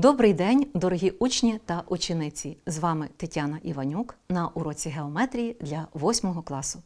Добрий день, дорогі учні та учениці! З вами Тетяна Іванюк на уроці геометрії для 8 класу.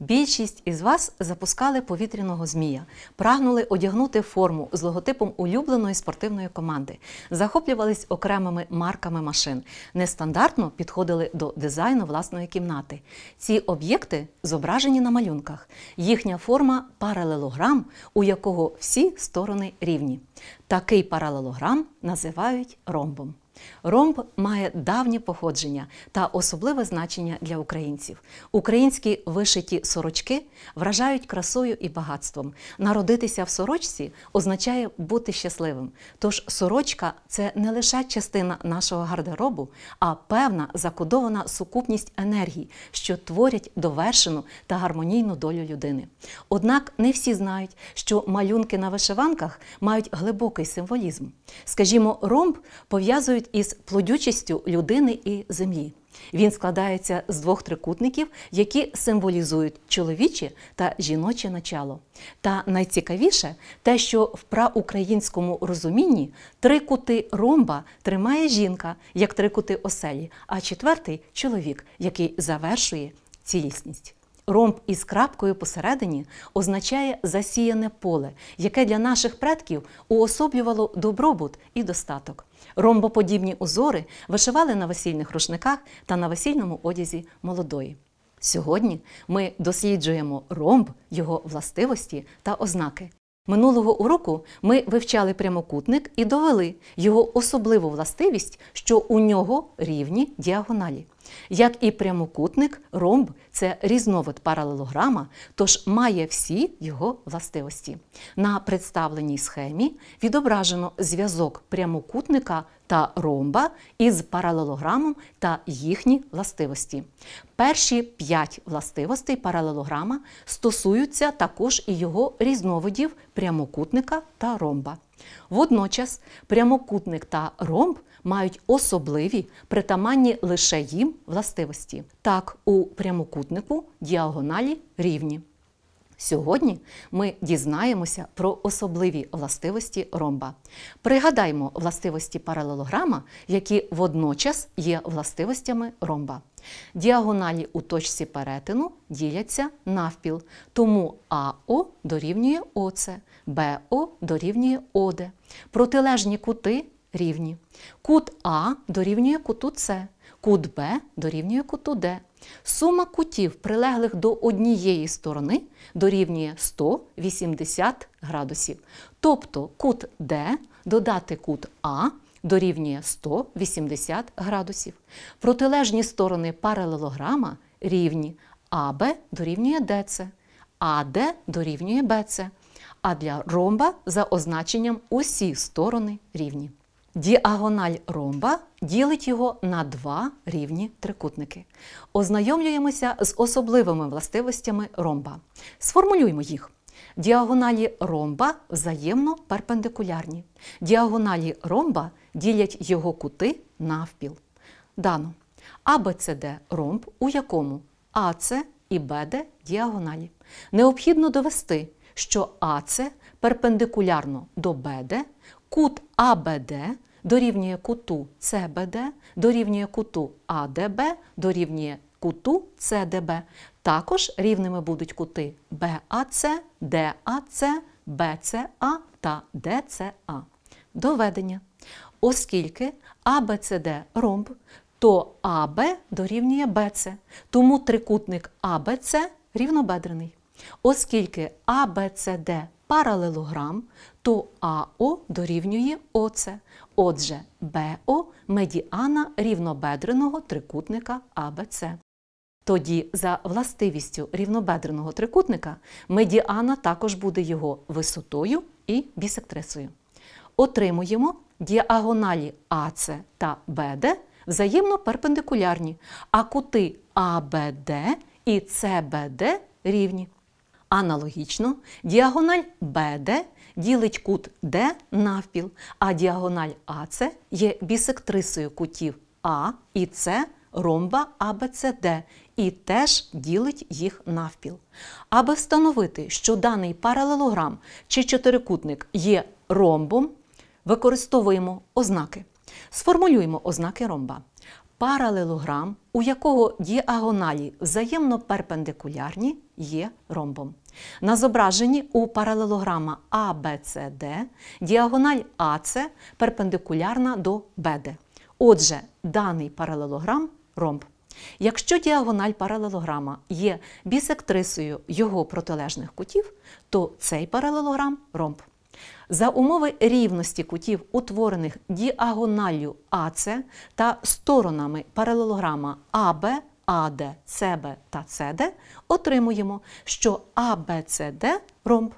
Більшість із вас запускали повітряного змія, прагнули одягнути форму з логотипом улюбленої спортивної команди, захоплювались окремими марками машин, нестандартно підходили до дизайну власної кімнати. Ці об'єкти зображені на малюнках. Їхня форма паралелограм, у якого всі сторони рівні. Такий паралелограм називають ромбом. Ромб має давнє походження та особливе значення для українців. Українські вишиті сорочки вражають красою і багатством. Народитися в сорочці означає бути щасливим. Тож сорочка це не лише частина нашого гардеробу, а певна закодована сукупність енергій, що творять довершену та гармонійну долю людини. Однак не всі знають, що малюнки на вишиванках мають глибокий символізм. Скажімо, ромб пов'язують із плодючістю людини і землі. Він складається з двох трикутників, які символізують чоловіче та жіноче начало. Та найцікавіше те, що в праукраїнському розумінні три кути ромба тримає жінка, як три кути оселі, а четвертий чоловік, який завершує цілісність. Ромб із крапкою посередині означає засіяне поле, яке для наших предків уособлювало добробут і достаток. Ромбоподібні узори вишивали на весільних рушниках та на весільному одязі молодої. Сьогодні ми досліджуємо ромб, його властивості та ознаки. Минулого уроку ми вивчали прямокутник і довели його особливу властивість, що у нього рівні діагоналі. Як і прямокутник, ромб це різновид паралелограма, тож має всі його властивості. На представленій схемі відображено зв'язок прямокутника та ромба із паралелограмом та їхні властивості. Перші п'ять властивостей паралелограма стосуються також і його різновидів прямокутника та ромба. Водночас прямокутник та ромб мають особливі притаманні лише їм властивості. Так, у прямокутнику діагоналі рівні. Сьогодні ми дізнаємося про особливі властивості ромба. Пригадаймо властивості паралелограма, які водночас є властивостями ромба. Діагоналі у точці перетину діляться навпіл, тому АО дорівнює ОЦ, БО дорівнює ОД. Протилежні кути рівні. Кут А дорівнює куту С, кут Б дорівнює куту Д. Сума кутів, прилеглих до однієї сторони, дорівнює 180 градусів. Тобто кут Д додати кут А дорівнює 180 градусів. Протилежні сторони паралелограма рівні АБ дорівнює ДЦ, АД дорівнює БЦ. А для ромба за означенням усі сторони рівні. Діагональ ромба ділить його на два рівні трикутники. Ознайомлюємося з особливими властивостями ромба. Сформулюємо їх. Діагоналі ромба взаємно перпендикулярні. Діагоналі ромба ділять його кути навпіл. Дано АБЦД ромб, у якому АЦ і БД діагоналі. Необхідно довести, що АЦ перпендикулярно до БД, Кут АБД дорівнює куту СБД, дорівнює куту АДБ, дорівнює куту СДБ. Також рівними будуть кути БАЦ, ДАЦ, БЦА та ДЦА. Доведення. Оскільки АБЦД ромб, то АБ дорівнює БЦ, тому трикутник АБЦ рівнобедрений. Оскільки АБЦД паралелограм, то АО дорівнює ОЦ. Отже, БО медіана рівнобедреного трикутника АБЦ. Тоді, за властивістю рівнобедреного трикутника, медіана також буде його висотою і бісектрисою. Отримуємо діагоналі АЦ та БД взаємно перпендикулярні, а кути АБД і СБД рівні. Аналогічно, діагональ БД ділить кут D навпіл, а діагональ АЦ є бісектрисою кутів А і С ромба АБЦД і теж ділить їх навпіл. Аби встановити, що даний паралелограм чи чотирикутник є ромбом, використовуємо ознаки. Сформулюємо ознаки ромба. Паралелограм, у якого діагоналі взаємно перпендикулярні є ромбом. На зображенні у паралелограма ABCD діагональ АЦ перпендикулярна до БД. Отже, даний паралелограм ромб. Якщо діагональ паралелограма є бісектрисою його протилежних кутів, то цей паралелограм ромб. За умови рівності кутів, утворених діагоналлю АЦ та сторонами паралелограма АБ, АД, СБ та СД, отримуємо, що АБЦД ромб.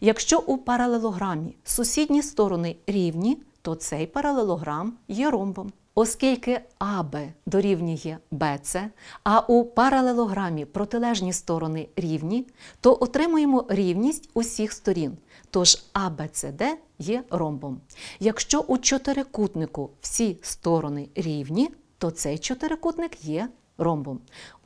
Якщо у паралелограмі сусідні сторони рівні, то цей паралелограм є ромбом. Оскільки АБ дорівнює БЦ, а у паралелограмі протилежні сторони рівні, то отримуємо рівність усіх сторін. Тож АБЦД є ромбом. Якщо у чотирикутнику всі сторони рівні, то цей чотирикутник є ромбом.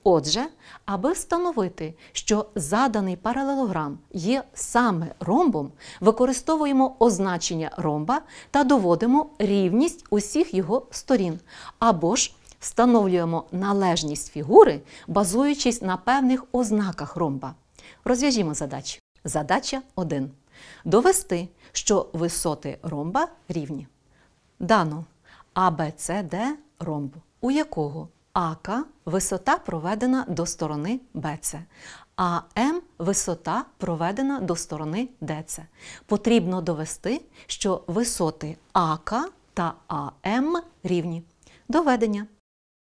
Отже, аби встановити, що заданий паралелограм є саме ромбом, використовуємо означення ромба та доводимо рівність усіх його сторін, або ж встановлюємо належність фігури, базуючись на певних ознаках ромба. Розв'яжімо задачі. Задача 1. Довести, що висоти ромба рівні. Дано ABCD ромб, у якого АК висота проведена до сторони БЦ, АМ висота проведена до сторони ДЦ. Потрібно довести, що висоти АК та АМ рівні. Доведення.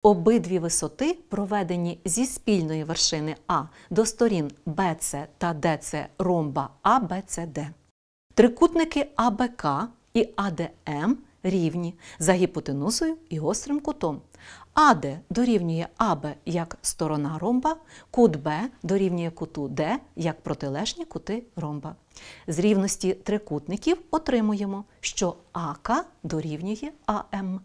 Обидві висоти, проведені зі спільної вершини А до сторін БЦ та ДЦ ромба АБЦД. Трикутники АБК і АДМ рівні за гіпотенузою і гострим кутом. АД дорівнює АБ як сторона ромба, кут Б дорівнює куту Д як протилежні кути ромба. З рівності трикутників отримуємо, що АК дорівнює АМ.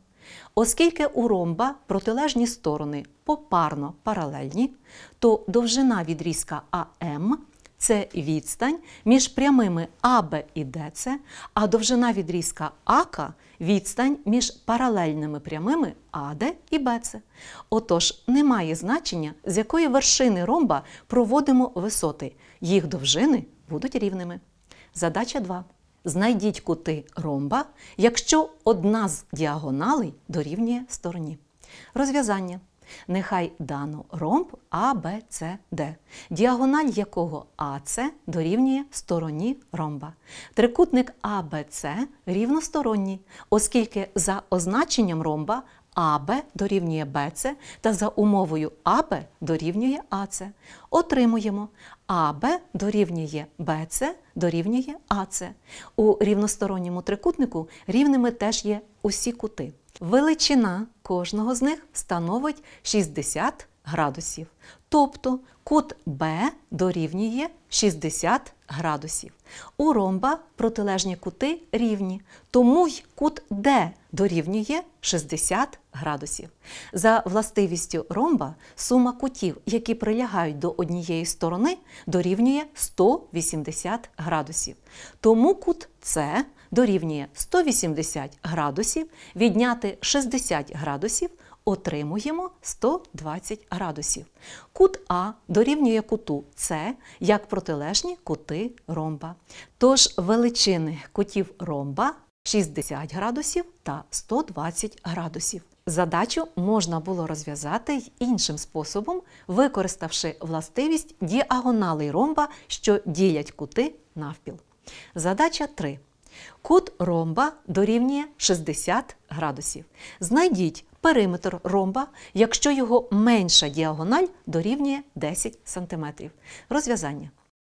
Оскільки у ромба протилежні сторони попарно паралельні, то довжина відрізка АМ це відстань між прямими АБ і ДЦ, а довжина відрізка АК відстань між паралельними прямими АД і БЦ. Отож, немає значення, з якої вершини ромба проводимо висоти. Їх довжини будуть рівними. Задача 2. Знайдіть кути ромба, якщо одна з діагоналей дорівнює стороні. Розв'язання. Нехай дано ромб А, Б, С, Д, діагональ якого АС дорівнює стороні ромба. Трикутник АБЦ рівносторонній, оскільки за означенням ромба АБ дорівнює БЦ та за умовою АБ дорівнює АЦ. Отримуємо АБ дорівнює БЦ дорівнює АЦ. У рівносторонньому трикутнику рівними теж є усі кути. Величина кожного з них становить 60 градусів. Тобто кут Б дорівнює 60 градусів. У ромба протилежні кути рівні, тому й кут Д дорівнює 60 градусів. За властивістю ромба сума кутів, які прилягають до однієї сторони, дорівнює 180 градусів. Тому кут С дорівнює 180 градусів, відняти 60 градусів, отримуємо 120 градусів. Кут А дорівнює куту С як протилежні кути ромба. Тож величини кутів ромба 60 градусів та 120 градусів. Задачу можна було розв'язати й іншим способом, використавши властивість діагоналей ромба, що ділять кути навпіл. Задача 3. Кут ромба дорівнює 60 градусів. Знайдіть периметр ромба, якщо його менша діагональ дорівнює 10 см. Розв'язання.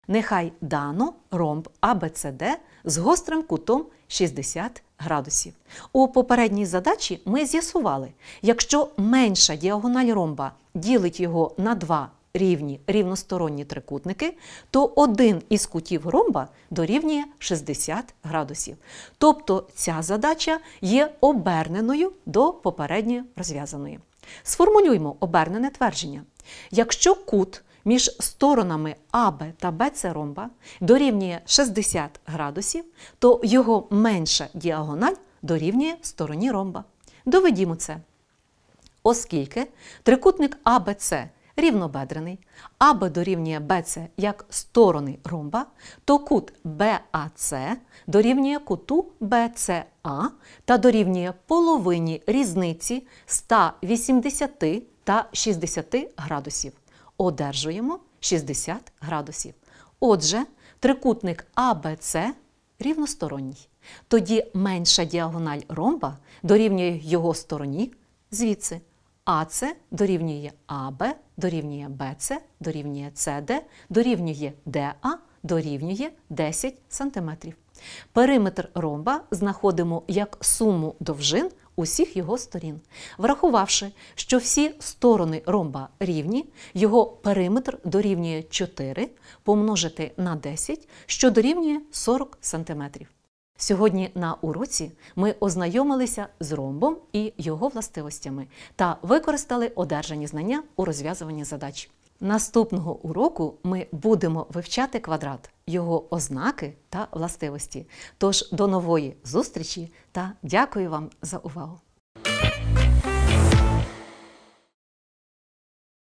Нехай дано ромб АБЦД з гострим кутом 60 градусів. У попередній задачі ми з'ясували, якщо менша діагональ ромба ділить його на 2 рівні рівносторонні трикутники, то один із кутів ромба дорівнює 60 градусів. Тобто ця задача є оберненою до попередньої розв'язаної. Сформулюємо обернене твердження. Якщо кут між сторонами АБ та БЦ ромба дорівнює 60 градусів, то його менша діагональ дорівнює стороні ромба. Доведімо це. Оскільки трикутник АБЦ рівнобедрений, або дорівнює БЦ як сторони ромба, то кут БАЦ дорівнює куту БЦА та дорівнює половині різниці 180 та 60 градусів. Одержуємо 60 градусів. Отже, трикутник АБЦ рівносторонній. Тоді менша діагональ ромба дорівнює його стороні звідси. АЦ дорівнює АБ, дорівнює БЦ, дорівнює СД, дорівнює ДА, дорівнює 10 см. Периметр ромба знаходимо як суму довжин усіх його сторін. Врахувавши, що всі сторони ромба рівні, його периметр дорівнює 4 помножити на 10, що дорівнює 40 см. Сьогодні на уроці ми ознайомилися з ромбом і його властивостями та використали одержані знання у розв'язуванні задач. Наступного уроку ми будемо вивчати квадрат, його ознаки та властивості. Тож до нової зустрічі та дякую вам за увагу!